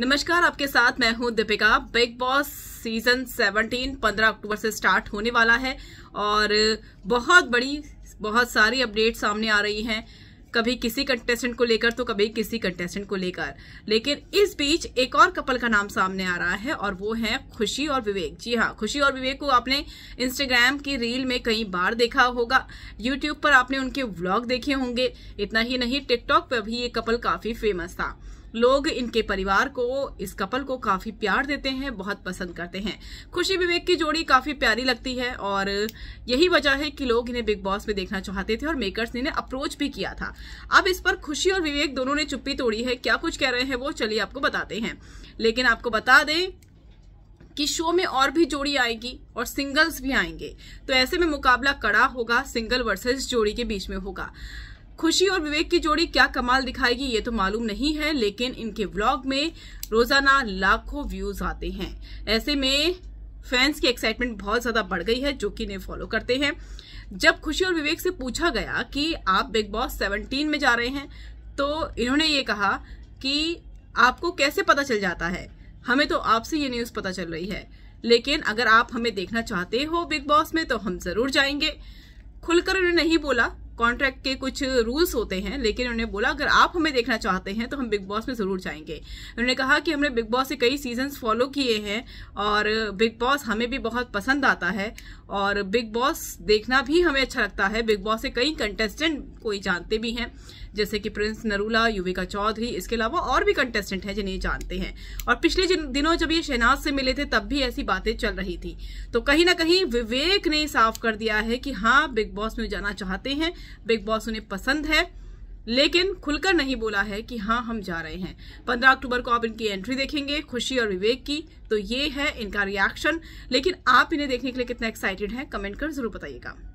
नमस्कार आपके साथ मैं हूं दीपिका बिग बॉस सीजन 17 15 अक्टूबर से स्टार्ट होने वाला है और बहुत बड़ी बहुत सारी अपडेट सामने आ रही हैं कभी किसी कंटेस्टेंट को लेकर तो कभी किसी कंटेस्टेंट को लेकर लेकिन इस बीच एक और कपल का नाम सामने आ रहा है और वो है खुशी और विवेक जी हाँ खुशी और विवेक को आपने इंस्टाग्राम की रील में कई बार देखा होगा यूट्यूब पर आपने उनके व्लॉग देखे होंगे इतना ही नहीं टिकटॉक पर भी ये कपल काफी फेमस था लोग इनके परिवार को इस कपल को काफ़ी प्यार देते हैं बहुत पसंद करते हैं खुशी विवेक की जोड़ी काफ़ी प्यारी लगती है और यही वजह है कि लोग इन्हें बिग बॉस में देखना चाहते थे और मेकर्स ने इन्हें अप्रोच भी किया था अब इस पर खुशी और विवेक दोनों ने चुप्पी तोड़ी है क्या कुछ कह रहे हैं वो चलिए आपको बताते हैं लेकिन आपको बता दें कि शो में और भी जोड़ी आएगी और सिंगल्स भी आएंगे तो ऐसे में मुकाबला कड़ा होगा सिंगल वर्सेस जोड़ी के बीच में होगा खुशी और विवेक की जोड़ी क्या कमाल दिखाएगी ये तो मालूम नहीं है लेकिन इनके व्लॉग में रोजाना लाखों व्यूज आते हैं ऐसे में फैंस की एक्साइटमेंट बहुत ज्यादा बढ़ गई है जो कि इन्हें फॉलो करते हैं जब खुशी और विवेक से पूछा गया कि आप बिग बॉस सेवनटीन में जा रहे हैं तो इन्होंने ये कहा कि आपको कैसे पता चल जाता है हमें तो आपसे ये न्यूज़ पता चल रही है लेकिन अगर आप हमें देखना चाहते हो बिग बॉस में तो हम ज़रूर जाएंगे खुलकर उन्हें नहीं बोला कॉन्ट्रैक्ट के कुछ रूल्स होते हैं लेकिन उन्होंने बोला अगर आप हमें देखना चाहते हैं तो हम बिग बॉस में ज़रूर जाएंगे उन्होंने कहा कि हमने बिग बॉस से कई सीजन्स फॉलो किए हैं और बिग बॉस हमें भी बहुत पसंद आता है और बिग बॉस देखना भी हमें अच्छा लगता है बिग बॉस से कई कंटेस्टेंट कोई जानते भी हैं जैसे कि प्रिंस नरूला युविका चौधरी इसके अलावा और भी कंटेस्टेंट हैं जिन्हें जानते हैं और पिछले दिनों जब ये शहनाज से मिले थे तब भी ऐसी बातें चल रही थी तो कहीं ना कहीं विवेक ने साफ कर दिया है कि हाँ बिग बॉस में जाना चाहते हैं बिग बॉस उन्हें पसंद है लेकिन खुलकर नहीं बोला है कि हाँ हम जा रहे हैं पंद्रह अक्टूबर को आप इनकी एंट्री देखेंगे खुशी और विवेक की तो ये है इनका रिएक्शन लेकिन आप इन्हें देखने के लिए कितना एक्साइटेड हैं कमेंट कर जरूर बताइएगा